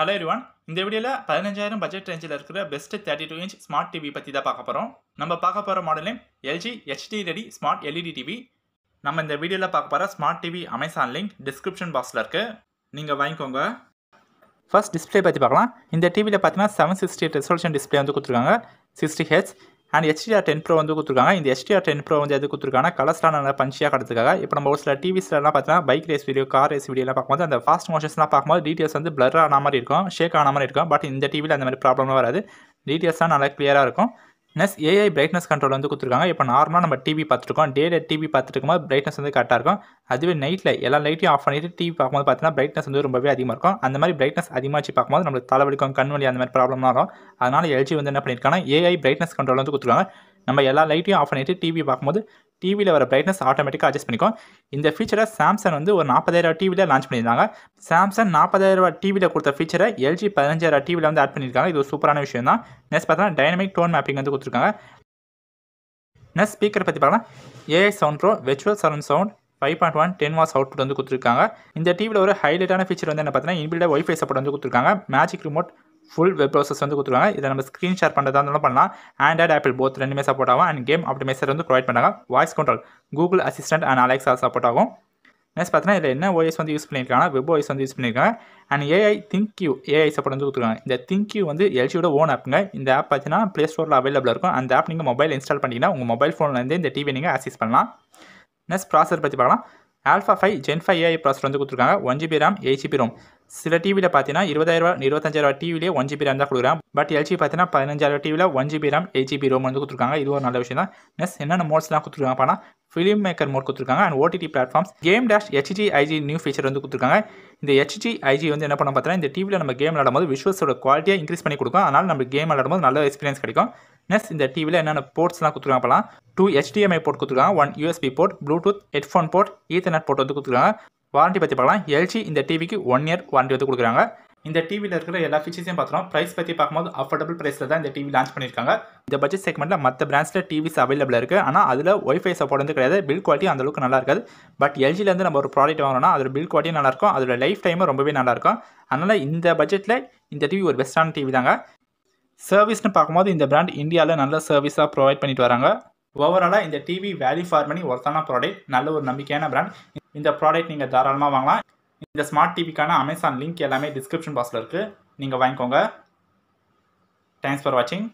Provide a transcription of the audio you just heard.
hello எரிவான் இந்த வீடியோவில் பதினஞ்சாயிரம் பட்ஜெட் ரேஞ்சில் இருக்கிற best thirty two inch smart TV பற்றி தான் பார்க்க போகிறோம் நம்ம பார்க்க போகிற மாடலே LG HD ready smart LED TV நம்ம இந்த வீடியோவில் பார்க்க போகிற smart TV Amazon link description பாக்ஸில் இருக்குது நீங்கள் வாங்கிக்கோங்க ஃபர்ஸ்ட் டிஸ்பிளே பற்றி பார்க்கலாம் இந்த டிவியில் பார்த்தீங்கன்னா செவன் சிக்ஸ்டி ரெசல்யூஷன் டிஸ்பிளே வந்து கொடுத்துருக்காங்க sixty H and HDR ten pro வந்து கொடுத்துருக்காங்க இந்த ஹெச்டிஆர் டென் ப்ரோ வந்து எது கொடுத்துருக்காங்க கலர்ஸ்டான பஞ்சியாக கிடத்துக்காக இப்போ நம்ம ஒரு சில டிவிஸ்லாம் பார்த்தீங்கன்னா bike race video car race வீடியோலாம் பார்க்கும்போது அந்த ஃபாஸ்ட் மோஷன்ஸ்லாம் பார்க்கும்போது டீட்டெயில்ஸ் வந்து பிளர் ஆன மாதிரி இருக்கும் ஷேக் ஆன மாதிரி இருக்கும் பட் இந்த டிவியில் அந்த மாதிரி ப்ராப்ளமும் வராது டீட்டெயில்ஸ்லாம் நல்லா கிளியராக இருக்கும் நெஸ் ஏஐ பிரைட்னஸ் கண்ட்ரோல் வந்து கொடுத்துருக்காங்க இப்போ நார்மலாக நம்ம டிவி பார்த்துருக்கோம் டே டிவி பார்த்துட்டு போது பிரைட்னஸ் வந்து கரெக்டாக இருக்கும் அதுவே நைட்டில் எல்லா லைட்டையும் ஆஃப் பண்ணிட்டு டிவி பார்க்கும்போது பார்த்தீங்கன்னா பிரைட்னஸ் வந்து ரொம்பவே அதிகமாக இருக்கும் அந்த மாதிரி பிரைட்னஸ் அதிகமாக வச்சு பார்க்கும்போது நம்மளுக்கு தலைவலிக்கும் கண் வழி அந்த மாதிரி ப்ராப்ளம்லாம் ஆகும் அதனால் எல்ஜி வந்து என்ன பண்ணியிருக்காங்க ஏஐ பிரைட்னஸ் கண்ட்ரோல் வந்து கொடுத்துருக்காங்க நம்ம எல்லா லைட்டையும் ஆஃப் பண்ணிட்டு டிவி பார்க்கும்போது டிவியில் வர பிரைட்னஸ் ஆட்டோமேட்டிக்காக அட்ஜஸ்ட் பண்ணிக்கும் இந்த ஃபீச்சரை சாம்சங் வந்து ஒரு நாற்பதாயிரம் டிவியில் லான்ச் பண்ணியிருந்தாங்க சாம்சங் நாற்பதாயிரம் ரூபா டிவியில் கொடுத்த ஃபீச்சரை எல்ஜி பதினஞ்சாயிரம் டிவியில் வந்து ஆட் பண்ணியிருக்காங்க இது ஒரு சூப்பரான விஷயம் தான் நெக்ஸ்ட் பார்த்தீங்கன்னா டைனமிக் டோன் மேப்பிங் வந்து கொடுத்துருக்காங்க நெக்ஸ்ட் ஸ்பீக்கர் பற்றி பார்க்கலாம் AI sound pro virtual surround sound five point one ten watts output வந்து கொடுத்துருக்காங்க இந்த டிவியில் ஒரு ஹைலைட்டான ஃபீச்சர் வந்து என்ன பார்த்தீங்கன்னா இன்பில்டாக ஒய்ஃபை சப்போர்ட் வந்து கொடுத்துருக்காங்க magic remote full web browsers வந்து கொடுத்துருவாங்க இதை நம்ம ஸ்க்ரீன் ஷேர் பண்ணுறதா இருந்தாலும் பண்ணலாம் ஆண்ட்ராய்ட் ஆப்பிள் போத் ரெண்டுமே சப்போர்ட் ஆகும் அண்ட் கேம் ஆப்டிமைசர் வந்து ப்ரொவைட் பண்ணாங்க voice control Google assistant and Alexa support ஆகும் நெக்ஸ்ட் பார்த்தீங்கன்னா இதில் என்ன ஓஎஸ் வந்து யூஸ் பண்ணியிருக்காங்க வெப் ஓஎஸ் வந்து யூஸ் பண்ணியிருக்காங்க and AI UI support வந்து கொடுத்துருக்காங்க இந்த திங்க் யூ வந்து எல்ஜியோட ஓன் ஆப்புங்க இந்த ஆப் பார்த்தீங்கன்னா ப்ளே ஸ்டோரில் அவைலபிளாக இருக்கும் அந்த ஆப் நீங்கள் மொபைல் இன்ஸ்டால் பண்ணிங்கன்னா உங்கள் மொபைல் ஃபோன்லேருந்து இந்த டிவி நீங்கள் அசிஸ் பண்ணலாம் நெக்ஸ்ட் ப்ராசர் பற்றி பார்க்கலாம் alpha five gen five AI processor வந்து கொடுத்துருக்காங்க one GB RAM eight GB ROM சில டிவியில் பார்த்தீங்கன்னா இருபதாயிரரூவா இருபத்தஞ்சாயிரரூவா டிவிலே ஒன் ஜிபி ரேம் தான் கொடுக்குறாங்க பட் எல்ஜி பார்த்தீங்கன்னா பதினஞ்சாயிரம் டிவியில் one GB RAM eight GB ROM வந்து கொடுத்துருக்காங்க இது ஒரு நல்ல விஷயம் தான் நெக்ஸ்ட் என்னென்ன மோட்ஸ்லாம் கொடுத்துருக்காங்க ஆனால் ஃபிலிம் மேக்கர் மோட் கொடுத்துருக்காங்க and OTT platforms game dash HGIG new feature வந்து கொடுத்துருக்காங்க இந்த ஹெச்ஜி ஐஜி வந்து என்ன பண்ண பார்த்தீங்கன்னா இந்த டிவியில் நம்ம கேம் விளையாடும் போது விஷுவல்ஸோட குவாலிட்டியாக இன்க்ரீஸ் பண்ணி கொடுக்கும் அதனால் நம்ம கேம் விளையாடும் போது நல்ல எக்ஸ்பீரியன்ஸ் கிடைக்கும் நெக்ஸ்ட் இந்த டிவியில் என்னென்ன போர்ட்ஸ்லாம் கொடுத்துருக்காங்க அப்போலாம் டூ ஹெச்டிஎம்ஐ போர்ட் கொடுத்துருக்காங்க one USB port Bluetooth headphone port Ethernet port வந்து கொடுத்துருக்காங்க வாரண்ட்டி பற்றி பார்க்கலாம் எல்ஜி இந்த டிவிக்கு ஒன் இயர் வாரண்ட்டி வந்து கொடுக்குறாங்க இந்த டிவியில் இருக்கிற எல்லா ஃபீச்சர்ஸையும் பார்த்துருவோம் ப்ரைஸ் பற்றி பார்க்கும்போது அஃபோர்டபுள் ப்ரைஸில் தான் இந்த டிவி லான்ச் பண்ணியிருக்காங்க இந்த பட்ஜெட் செக்மெண்ட்டில் மற்ற பிராண்ட்ஸில் டிவிஸ் அவைலபிள் இருக்குது ஆனால் அதில் ஒய்ஃபை சப்போர்ட் வந்து கிடையாது பில் குவாலிட்டி அந்தளவுக்கு நல்லா இருக்காது பட் எல்ஜிலேருந்து நம்ம ஒரு ப்ராடக்ட் வாங்கினோம்னா அதோட பில் குவாலிட்டியும் நல்லாயிருக்கும் அதோட லைஃப் டைமும் ரொம்பவே நல்லாயிருக்கும் அதனால் இந்த பட்ஜெட்டில் இந்த டிவி ஒரு பெஸ்ட்டான டிவி தாங்க சர்வீஸ்னு பார்க்கும்போது இந்த பிராண்ட் இந்தியாவில் நல்ல சர்வீஸாக ப்ரொவைட் பண்ணிட்டு வராங்க ஓவராலாக இந்த டிவி வேல்யூ ஃபார் மணி ஒருத்தான ப்ராடக்ட் நல்ல ஒரு நம்பிக்கையான பிராண்ட் இந்த ப்ராடக்ட் நீங்கள் தாராளமாக வாங்கலாம் இந்த ஸ்மார்ட் டிவிக்கான அமேசான் லிங்க் எல்லாமே டிஸ்கிரிப்ஷன் பாக்ஸில் இருக்குது நீங்கள் வாங்கிக்கோங்க தேங்க்ஸ் ஃபார் வாட்சிங்